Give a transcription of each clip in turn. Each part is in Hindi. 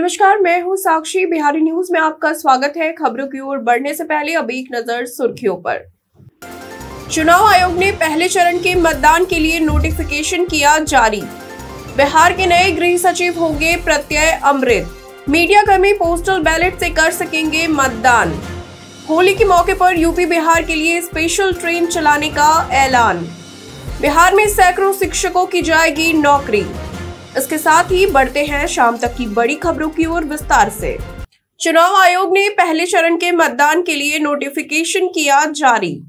नमस्कार मैं हूं साक्षी बिहारी न्यूज में आपका स्वागत है खबरों की ओर बढ़ने से पहले अब एक नजर सुर्खियों पर चुनाव आयोग ने पहले चरण के मतदान के लिए नोटिफिकेशन किया जारी बिहार के नए गृह सचिव होंगे प्रत्यय अमृत मीडिया कर्मी पोस्टल बैलेट से कर सकेंगे मतदान होली के मौके पर यूपी बिहार के लिए स्पेशल ट्रेन चलाने का ऐलान बिहार में सैकड़ों शिक्षकों की जाएगी नौकरी इसके साथ ही बढ़ते हैं शाम तक की बड़ी खबरों की ओर विस्तार से चुनाव आयोग ने पहले चरण के मतदान के लिए नोटिफिकेशन किया जारी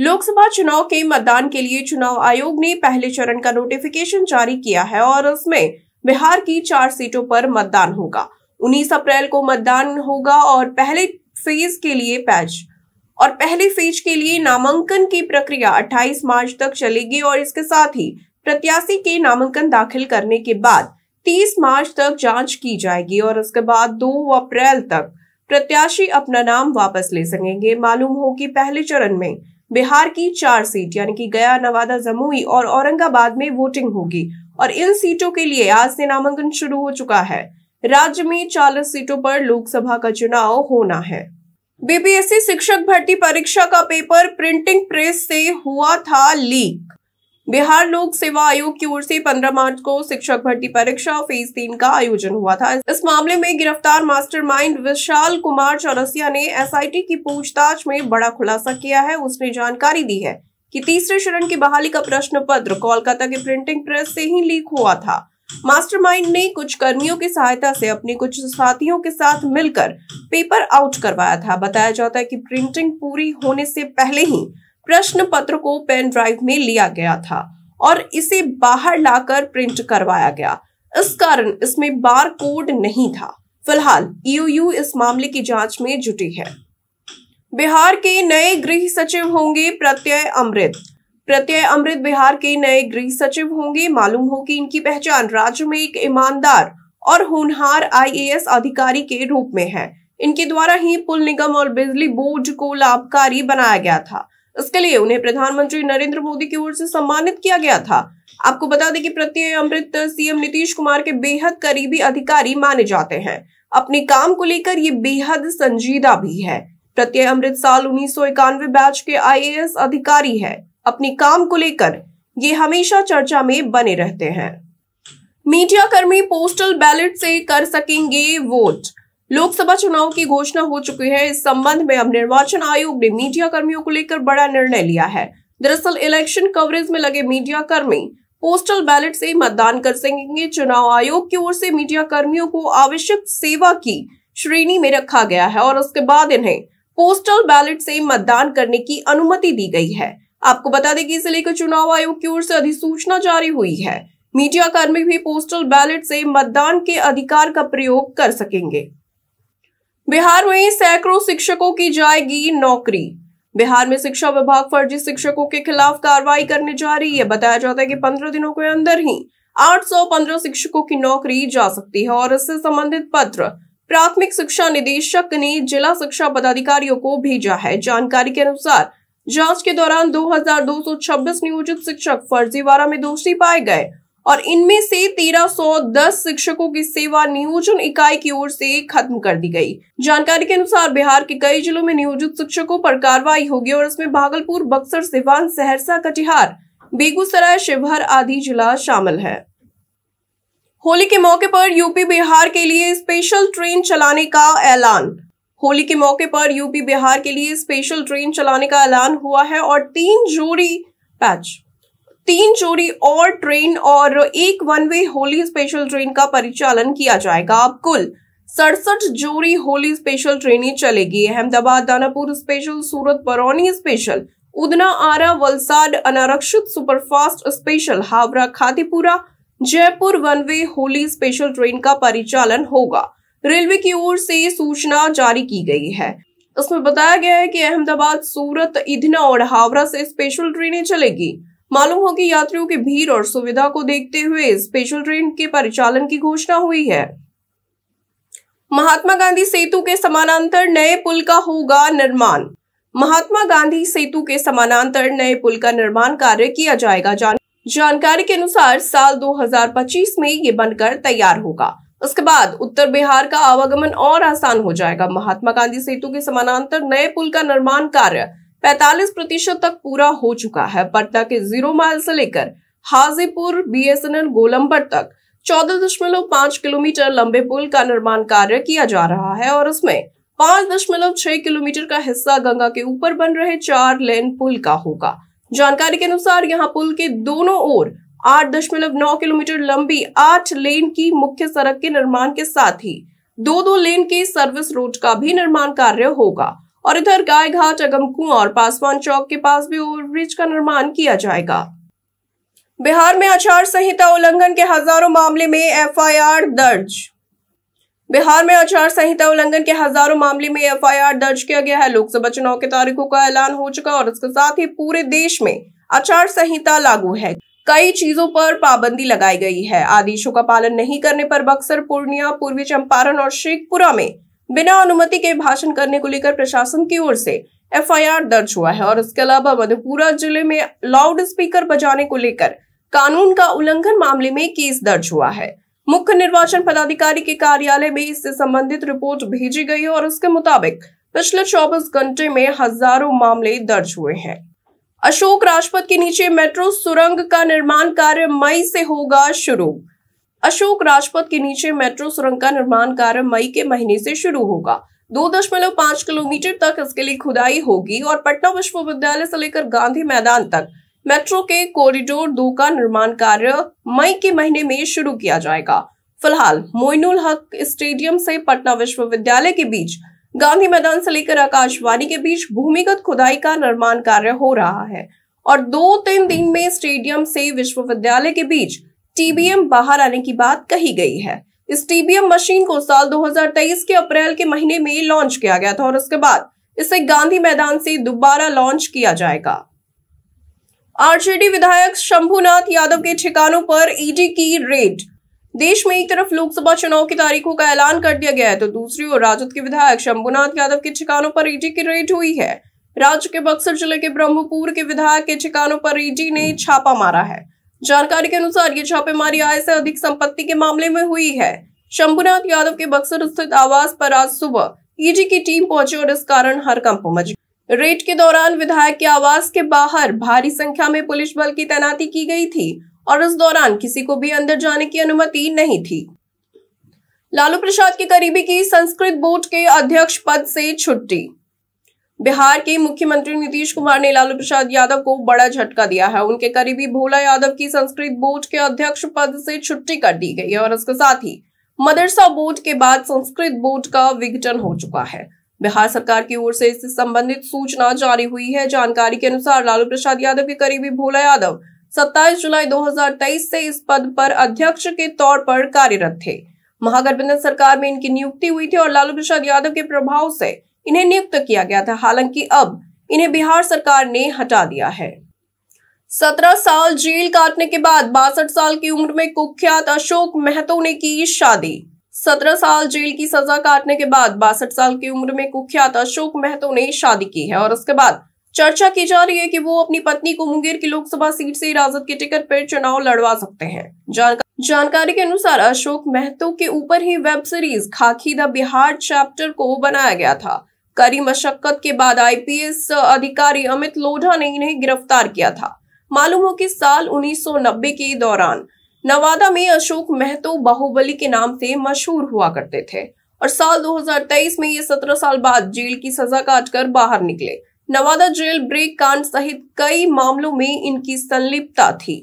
लोकसभा चुनाव के मतदान के लिए चुनाव आयोग ने पहले चरण का नोटिफिकेशन जारी किया है और उसमें बिहार की चार सीटों पर मतदान होगा 19 अप्रैल को मतदान होगा और पहले फेज के लिए पैच और पहले फेज के लिए नामांकन की प्रक्रिया 28 मार्च तक चलेगी और इसके साथ ही प्रत्याशी के नामांकन दाखिल करने के बाद 30 मार्च तक जांच की जाएगी और उसके बाद 2 अप्रैल तक प्रत्याशी अपना नाम वापस ले सकेंगे मालूम हो कि पहले चरण में बिहार की चार सीट यानी कि गया नवादा जमुई और औरंगाबाद में वोटिंग होगी और इन सीटों के लिए आज से नामांकन शुरू हो चुका है राज्य में चालीस सीटों पर लोकसभा का चुनाव होना है बीबीएसई शिक्षक भर्ती परीक्षा का पेपर प्रिंटिंग प्रेस से हुआ था लीक बिहार लोक सेवा आयोग की ओर से 15 मार्च को शिक्षक भर्ती परीक्षा फेज तीन का आयोजन हुआ था इस मामले में गिरफ्तार मास्टरमाइंड विशाल कुमार चौरसिया ने एसआईटी की पूछताछ में बड़ा खुलासा किया है उसने जानकारी दी है कि तीसरे चरण की बहाली का प्रश्न पत्र कोलकाता के प्रिंटिंग प्रेस से ही लीक हुआ था मास्टरमाइंड ने कुछ कर्मियों की सहायता से अपने कुछ साथियों के साथ मिलकर पेपर आउट करवाया था बताया जाता है कि प्रिंटिंग पूरी होने से पहले ही प्रश्न पत्र को पेन ड्राइव में लिया गया था और इसे बाहर लाकर प्रिंट करवाया गया इस कारण इसमें बार कोड नहीं था फिलहाल ईयूयू e इस मामले की जांच में जुटी है बिहार के नए गृह सचिव होंगे प्रत्यय अमृत प्रत्यय अमृत बिहार के नए गृह सचिव होंगे मालूम हो कि इनकी पहचान राज्य में एक ईमानदार और होनहार आईएएस अधिकारी के रूप में है इनके द्वारा ही पुल निगम और बिजली बोर्ड को लाभकारी बनाया गया था इसके लिए उन्हें प्रधानमंत्री नरेंद्र मोदी की ओर से सम्मानित किया गया था आपको बता दें कि प्रत्यय अमृत सीएम नीतीश कुमार के बेहद करीबी अधिकारी माने जाते हैं अपने काम को लेकर ये बेहद संजीदा भी है प्रत्यय अमृत साल उन्नीस बैच के आईएएस अधिकारी है अपने काम को लेकर ये हमेशा चर्चा में बने रहते हैं मीडिया कर्मी पोस्टल बैलेट से कर सकेंगे वोट लोकसभा चुनाव की घोषणा हो चुकी है इस संबंध में अब निर्वाचन आयोग ने मीडिया कर्मियों को लेकर बड़ा निर्णय लिया है दरअसल इलेक्शन कवरेज में लगे मीडिया कर्मी पोस्टल बैलेट से मतदान कर सकेंगे चुनाव आयोग की ओर से मीडिया कर्मियों को आवश्यक सेवा की श्रेणी में रखा गया है और उसके बाद इन्हें पोस्टल बैलेट से मतदान करने की अनुमति दी गई है आपको बता दें कि इसे लेकर चुनाव आयोग की ओर से अधिसूचना जारी हुई है मीडिया कर्मी भी पोस्टल बैलेट से मतदान के अधिकार का प्रयोग कर सकेंगे बिहार में सैकड़ों शिक्षकों की जाएगी नौकरी बिहार में शिक्षा विभाग फर्जी शिक्षकों के खिलाफ कार्रवाई करने जा रही है बताया जाता है कि पंद्रह दिनों के अंदर ही 815 शिक्षकों की नौकरी जा सकती है और इससे संबंधित पत्र प्राथमिक शिक्षा निदेशक ने जिला शिक्षा पदाधिकारियों को भेजा है जानकारी के अनुसार जांच के दौरान 2226 नियोजित शिक्षक फर्जीवाड़ा में दोषी पाए गए और इनमें से 1310 शिक्षकों की सेवा नियोजन इकाई की ओर से खत्म कर दी गई जानकारी के अनुसार बिहार के कई जिलों में नियोजित शिक्षकों पर कार्रवाई होगी और इसमें भागलपुर बक्सर सिवान सहरसा कटिहार बेगूसराय शिवहर आदि जिला शामिल है होली के मौके पर यूपी बिहार के लिए स्पेशल ट्रेन चलाने का ऐलान होली के मौके पर यूपी बिहार के लिए स्पेशल ट्रेन चलाने का ऐलान हुआ है और तीन जोड़ी पैच तीन जोड़ी और ट्रेन और एक one way Holi special train का परिचालन किया जाएगा अब कुल सड़सठ जोड़ी होली स्पेशल ट्रेनें चलेगी अहमदाबाद दानापुर स्पेशल सूरत बरौनी स्पेशल उदना आरा वलसाड अनारक्षित superfast special Howrah Khatipura Jaipur one way Holi special train का परिचालन होगा रेलवे की ओर से सूचना जारी की गई है उसमें बताया गया है कि अहमदाबाद सूरत इधना और हावड़ा से स्पेशल ट्रेनें चलेगी मालूम हो कि यात्रियों की भीड़ और सुविधा को देखते हुए स्पेशल ट्रेन के परिचालन की घोषणा हुई है महात्मा गांधी सेतु के समानांतर नए पुल का होगा निर्माण महात्मा गांधी सेतु के समानांतर नए पुल का निर्माण कार्य किया जाएगा जान जानकारी के अनुसार साल 2025 में ये बनकर तैयार होगा उसके बाद उत्तर बिहार का आवागमन और आसान हो जाएगा महात्मा गांधी सेतु के समानांतर नए पुल का निर्माण कार्य 45 प्रतिशत तक पूरा हो चुका है पटना के जीरो माइल से लेकर हाजीपुर बीएसएनएल गोलम्बर तक 14.5 किलोमीटर लंबे पुल का निर्माण कार्य किया जा रहा है और इसमें 5.6 किलोमीटर का हिस्सा गंगा के ऊपर बन रहे चार लेन पुल का होगा जानकारी के अनुसार यहाँ पुल के दोनों ओर 8.9 किलोमीटर लंबी आठ लेन की मुख्य सड़क के निर्माण के साथ ही दो दो लेन के सर्विस रोड का भी निर्माण कार्य होगा और इधर गाय घाट अगम और पासवान चौक के पास भी ओवरब्रिज का निर्माण किया जाएगा बिहार में आचार संहिता उल्लंघन के हजारों मामले में एफआईआर दर्ज बिहार में आचार संहिता उल्लंघन के हजारों मामले में एफआईआर दर्ज किया गया है लोकसभा चुनाव के तारीखों का ऐलान हो चुका और इसके साथ ही पूरे देश में आचार संहिता लागू है कई चीजों पर पाबंदी लगाई गई है आदेशों का पालन नहीं करने पर बक्सर पूर्णिया पूर्वी चंपारण और शेखपुरा में बिना अनुमति के भाषण करने को लेकर प्रशासन की ओर से एफआईआर दर्ज हुआ है और इसके अलावा मधेपुरा जिले में लाउड स्पीकर बजाने को लेकर कानून का उल्लंघन मामले में केस दर्ज हुआ है मुख्य निर्वाचन पदाधिकारी के कार्यालय में इससे संबंधित रिपोर्ट भेजी गई और उसके मुताबिक पिछले 24 घंटे में हजारों मामले दर्ज हुए हैं अशोक राजपथ के नीचे मेट्रो सुरंग का निर्माण कार्य मई से होगा शुरू अशोक राजपथ के नीचे मेट्रो सुरंग का निर्माण कार्य मई के महीने से शुरू होगा दो दशमलव पांच किलोमीटर तक इसके लिए खुदाई होगी और पटना विश्वविद्यालय से लेकर गांधी मैदान तक मेट्रो के कॉरिडोर दो का निर्माण कार्य मई के महीने में शुरू किया जाएगा फिलहाल मोइनुल हक स्टेडियम से पटना विश्वविद्यालय के बीच गांधी मैदान से लेकर आकाशवाणी के बीच भूमिगत खुदाई का निर्माण कार्य हो रहा है और दो तीन दिन में स्टेडियम से विश्वविद्यालय के बीच टीबीएम बाहर आने की बात कही गई है इस टीबीएम मशीन को साल 2023 के अप्रैल के महीने में लॉन्च किया गया था और उसके बाद इसे गांधी मैदान से दोबारा लॉन्च किया जाएगा आरजेडी विधायक शंभुनाथ यादव के ठिकानों पर ईडी की रेड देश में एक तरफ लोकसभा चुनाव की तारीखों का ऐलान कर दिया गया है तो दूसरी ओर राजद के विधायक शंभुनाथ यादव के ठिकानों पर ईडी की रेड हुई है राज्य के बक्सर जिले के ब्रह्मपुर के विधायक के ठिकानों पर ईडी ने छापा मारा है जानकारी के अनुसार ये छापेमारी आय से अधिक संपत्ति के मामले में हुई है शंभुनाथ यादव के बक्सर स्थित आवास पर आज सुबह ईडी e की टीम पहुंची और इस कारण हरकंप मच रेड के दौरान विधायक के आवास के बाहर भारी संख्या में पुलिस बल की तैनाती की गई थी और इस दौरान किसी को भी अंदर जाने की अनुमति नहीं थी लालू प्रसाद के करीबी की संस्कृत बोर्ड के अध्यक्ष पद से छुट्टी बिहार के मुख्यमंत्री नीतीश कुमार ने लालू प्रसाद यादव को बड़ा झटका दिया है उनके करीबी भोला यादव की संस्कृत बोर्ड के अध्यक्ष पद से छुट्टी कर दी गई और इसके साथ ही मदरसा बोर्ड के बाद संस्कृत बोर्ड का विघटन हो चुका है बिहार सरकार की ओर से इससे संबंधित सूचना जारी हुई है जानकारी के अनुसार लालू प्रसाद यादव के करीबी भोला यादव 27 जुलाई 2023 से इस पद पर अध्यक्ष के तौर पर कार्यरत थे महागठबंधन सरकार में इनकी नियुक्ति हुई थी और लालू प्रसाद यादव के प्रभाव से इन्हें नियुक्त किया गया था हालांकि अब इन्हें बिहार सरकार ने हटा दिया है सत्रह साल जेल काटने के बाद बासठ साल की उम्र में कुख्यात अशोक महतो ने की शादी सत्रह साल जेल की सजा काटने के बाद बासठ साल की उम्र में कुख्यात अशोक महतो ने शादी की है और उसके बाद चर्चा की जा रही है कि वो अपनी पत्नी को मुंगेर की लोकसभा सीट से इराजत के टिकट पर चुनाव लड़वा सकते हैं जानकार जानकारी के अनुसार अशोक महतो के ऊपर ही web series Khakee the Bihar chapter को बनाया गया था कड़ी मशक्कत के बाद आईपीएस अधिकारी अमित लोढ़ा ने इन्हें गिरफ्तार किया था मालूम हो कि साल 1990 के दौरान नवादा में अशोक महतो बाहुबली के नाम से मशहूर हुआ करते थे और साल 2023 में ये 17 साल बाद जेल की सजा काटकर बाहर निकले नवादा जेल ब्रेक कांड सहित कई मामलों में इनकी संलिप्तता थी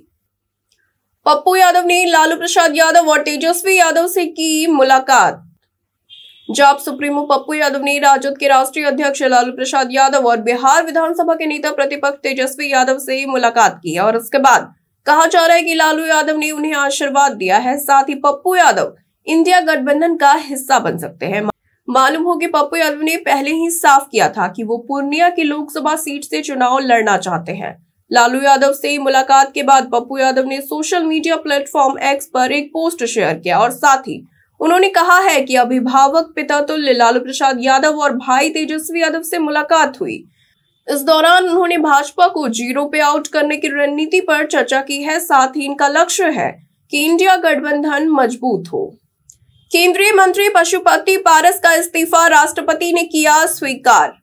पप्पू यादव ने लालू प्रसाद यादव और तेजस्वी यादव से की मुलाकात जाप सुप्रीमो पप्पू यादव ने राजद के राष्ट्रीय अध्यक्ष लालू प्रसाद यादव और बिहार विधानसभा के नेता प्रतिपक्ष तेजस्वी यादव से मुलाकात की और उसके बाद कहा जा रहा है कि लालू यादव ने उन्हें आशीर्वाद दिया है साथ ही पप्पू यादव इंडिया गठबंधन का हिस्सा बन सकते हैं मालूम हो कि पप्पू यादव ने पहले ही साफ किया था कि वो पूर्णिया की लोकसभा सीट से चुनाव लड़ना चाहते हैं लालू यादव से मुलाकात के बाद पप्पू यादव ने सोशल मीडिया प्लेटफॉर्म एक्स पर एक पोस्ट शेयर किया और साथ ही उन्होंने कहा है कि अभिभावक पिता तुल्य तो लालू प्रसाद यादव और भाई तेजस्वी यादव से मुलाकात हुई इस दौरान उन्होंने भाजपा को जीरो पे आउट करने की रणनीति पर चर्चा की है साथ ही इनका लक्ष्य है कि इंडिया गठबंधन मजबूत हो केंद्रीय मंत्री पशुपति पारस का इस्तीफा राष्ट्रपति ने किया स्वीकार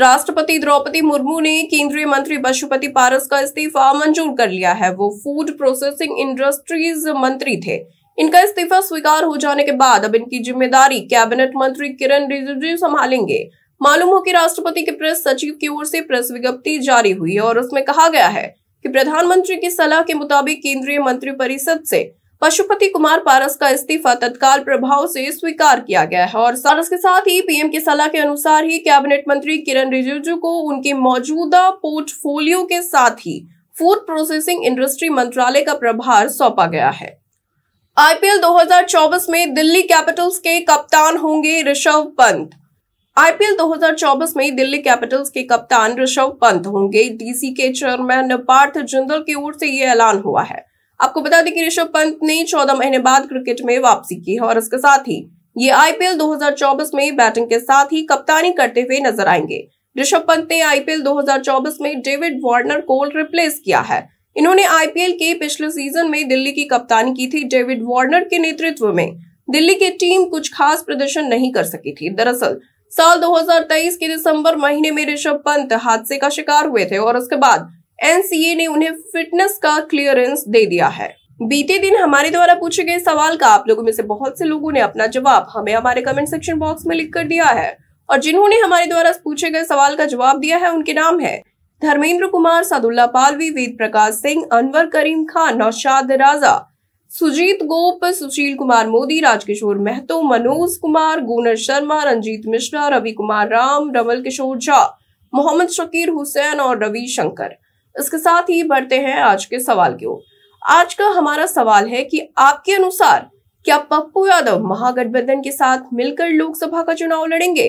राष्ट्रपति द्रौपदी मुर्मू ने केंद्रीय मंत्री पशुपति पारस का इस्तीफा मंजूर कर लिया है वो फूड प्रोसेसिंग इंडस्ट्रीज मंत्री थे इनका इस्तीफा स्वीकार हो जाने के बाद अब इनकी जिम्मेदारी कैबिनेट मंत्री किरण रिजिजू संभालेंगे मालूम हो कि राष्ट्रपति के प्रेस सचिव की ओर से प्रेस विज्ञप्ति जारी हुई और उसमें कहा गया है कि प्रधानमंत्री की सलाह के मुताबिक केंद्रीय मंत्री परिषद से पशुपति कुमार पारस का इस्तीफा तत्काल प्रभाव से स्वीकार किया गया है और पारस के साथ ही पीएम की सलाह के अनुसार ही कैबिनेट मंत्री किरण रिजिजू को उनके मौजूदा पोर्टफोलियो के साथ ही फूड प्रोसेसिंग इंडस्ट्री मंत्रालय का प्रभार सौंपा गया है आईपीएल 2024 में दिल्ली कैपिटल्स के कप्तान होंगे ऋषभ पंत आईपीएल 2024 में दिल्ली कैपिटल्स के कप्तान ऋषभ पंत होंगे डीसी के चेयरमैन पार्थ जिंदल की ओर से यह ऐलान हुआ है आपको बता दें कि ऋषभ पंत ने 14 महीने बाद क्रिकेट में वापसी की है और इसके साथ ही ये आईपीएल 2024 में बैटिंग के साथ ही कप्तानी करते हुए नजर आएंगे ऋषभ पंत ने आईपीएल 2024 में डेविड वार्नर को रिप्लेस किया है इन्होंने आईपीएल के पिछले सीजन में दिल्ली की कप्तानी की थी डेविड वार्नर के नेतृत्व में दिल्ली की टीम कुछ खास प्रदर्शन नहीं कर सकी थी दरअसल साल 2023 के दिसंबर महीने में ऋषभ पंत हादसे का शिकार हुए थे और उसके बाद एनसीए ने उन्हें फिटनेस का क्लियरेंस दे दिया है बीते दिन हमारे द्वारा पूछे गए सवाल का आप लोगों में से बहुत से लोगों ने अपना जवाब हमें हमारे कमेंट सेक्शन बॉक्स में लिख कर दिया है और जिन्होंने हमारे द्वारा पूछे गए सवाल का जवाब दिया है उनके नाम है धर्मेंद्र कुमार सदुल्ला पालवी वेद प्रकाश सिंह अनवर करीम खान नौशाद राजा सुजीत गोप सुशील कुमार मोदी राजकिशोर महतो मनोज कुमार गुनर शर्मा रंजीत मिश्रा रवि कुमार राम रवल किशोर झा मोहम्मद शकीर हुसैन और रवि शंकर इसके साथ ही बढ़ते हैं आज के सवाल की ओर आज का हमारा सवाल है कि आपके अनुसार क्या पप्पू यादव महागठबंधन के साथ मिलकर लोकसभा का चुनाव लड़ेंगे